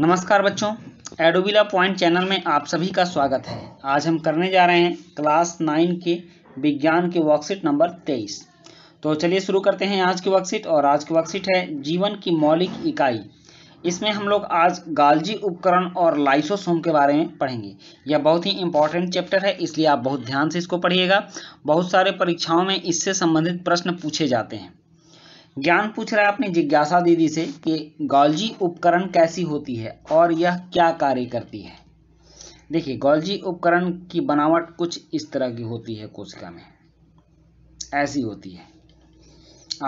नमस्कार बच्चों एडोबिला point channel में आप सभी का स्वागत है आज हम करने जा रहे हैं क्लास नाइन के विज्ञान के वर्कशीट नंबर तेईस तो चलिए शुरू करते हैं आज की वर्कशीट और आज की वर्कशीट है जीवन की मौलिक इकाई इसमें हम लोग आज गालजी उपकरण और लाइसोसोम के बारे में पढ़ेंगे यह बहुत ही इंपॉर्टेंट चैप्टर है इसलिए आप बहुत ध्यान से इसको पढ़िएगा बहुत सारे परीक्षाओं में इससे संबंधित प्रश्न पूछे जाते हैं ज्ञान पूछ रहा है आपने जिज्ञासा दीदी से कि गोलजी उपकरण कैसी होती है और यह क्या कार्य करती है देखिए गोलजी उपकरण की बनावट कुछ इस तरह की होती है कोशिका में ऐसी होती है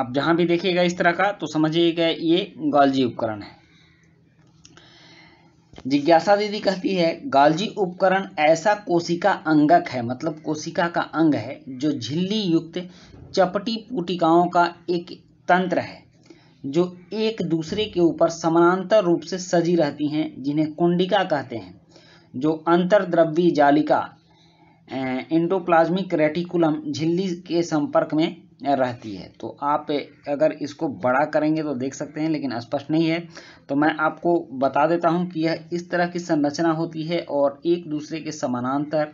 आप जहां भी देखिएगा इस तरह का तो समझिएगा ये गोलजी उपकरण है जिज्ञासा दीदी कहती है गालजी उपकरण ऐसा कोशिका अंगक है मतलब कोशिका का अंग है जो झिल्ली युक्त चपटी पुटिकाओं का एक तंत्र है जो एक दूसरे के ऊपर समानांतर रूप से सजी रहती हैं जिन्हें कुंडिका कहते हैं जो अंतर्द्रव्यी जालिका एंडोप्लाज्मिक रेटिकुलम झिल्ली के संपर्क में रहती है तो आप अगर इसको बड़ा करेंगे तो देख सकते हैं लेकिन स्पष्ट नहीं है तो मैं आपको बता देता हूं कि यह इस तरह की संरचना होती है और एक दूसरे के समानांतर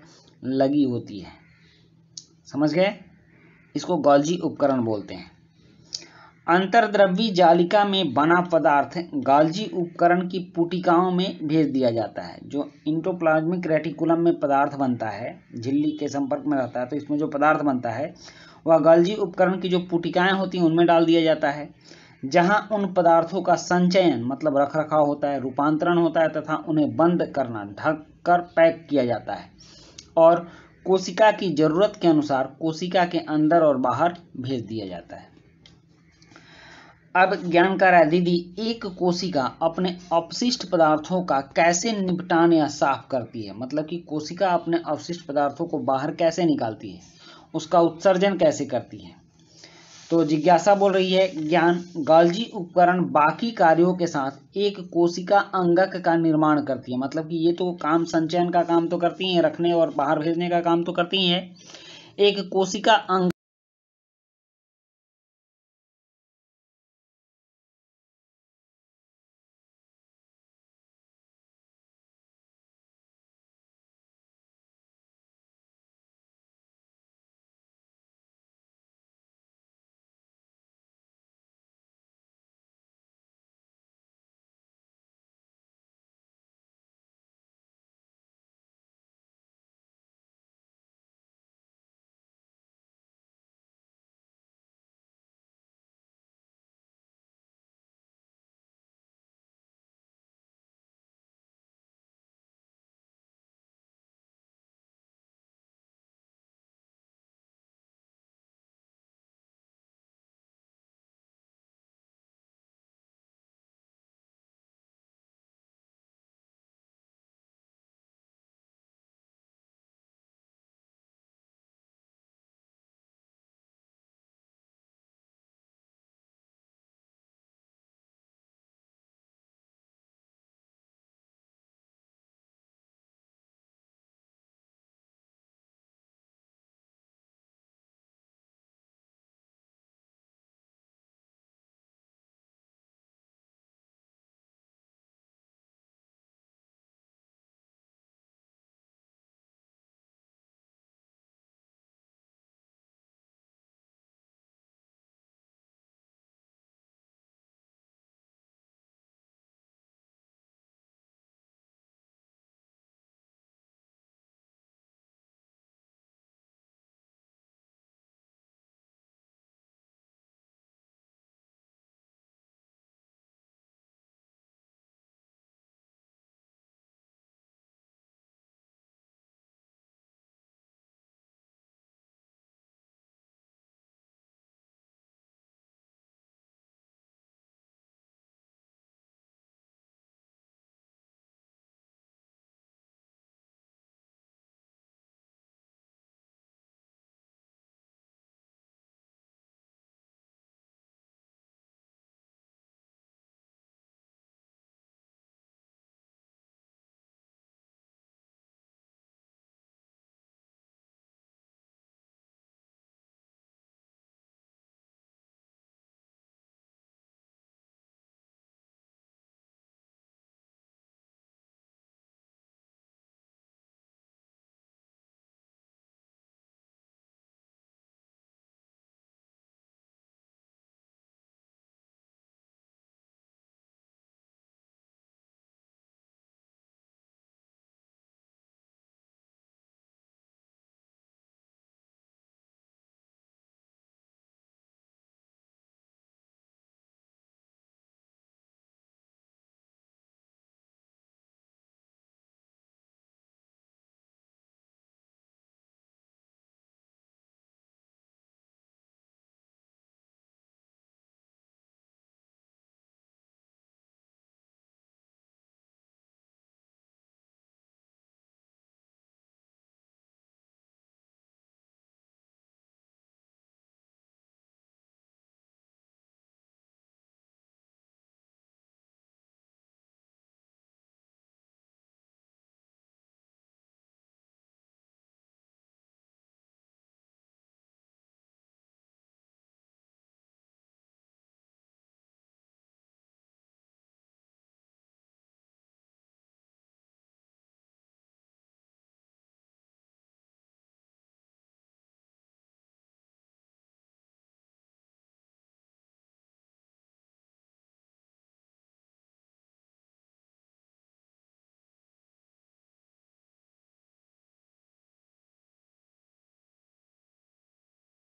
लगी होती है समझ गए इसको गॉल्जी उपकरण बोलते हैं अंतरद्रव्य जालिका में बना पदार्थ गाल्जी उपकरण की पुटिकाओं में भेज दिया जाता है जो इंटोप्लाज्मिक रेटिकुलम में पदार्थ बनता है झिल्ली के संपर्क में रहता है तो इसमें जो पदार्थ बनता है वह गाल्जी उपकरण की जो पुटिकाएं होती हैं उनमें डाल दिया जाता है जहां उन पदार्थों का संचयन मतलब रख रखाव होता है रूपांतरण होता है तथा उन्हें बंद करना ढक कर पैक किया जाता है और कोशिका की जरूरत के अनुसार कोशिका के अंदर और बाहर भेज दिया जाता है अब ज्ञान का रहा दीदी एक कोशिका अपने अपशिष्ट पदार्थों का कैसे निपटान या साफ करती है मतलब कि कोशिका अपने अपशिष्ट पदार्थों को बाहर कैसे निकालती है उसका उत्सर्जन कैसे करती है तो जिज्ञासा बोल रही है ज्ञान गालजी उपकरण बाकी कार्यों के साथ एक कोशिका अंगक का निर्माण करती है मतलब कि ये तो काम संचयन का काम तो करती है रखने और बाहर भेजने का काम तो करती है एक कोशिका अंग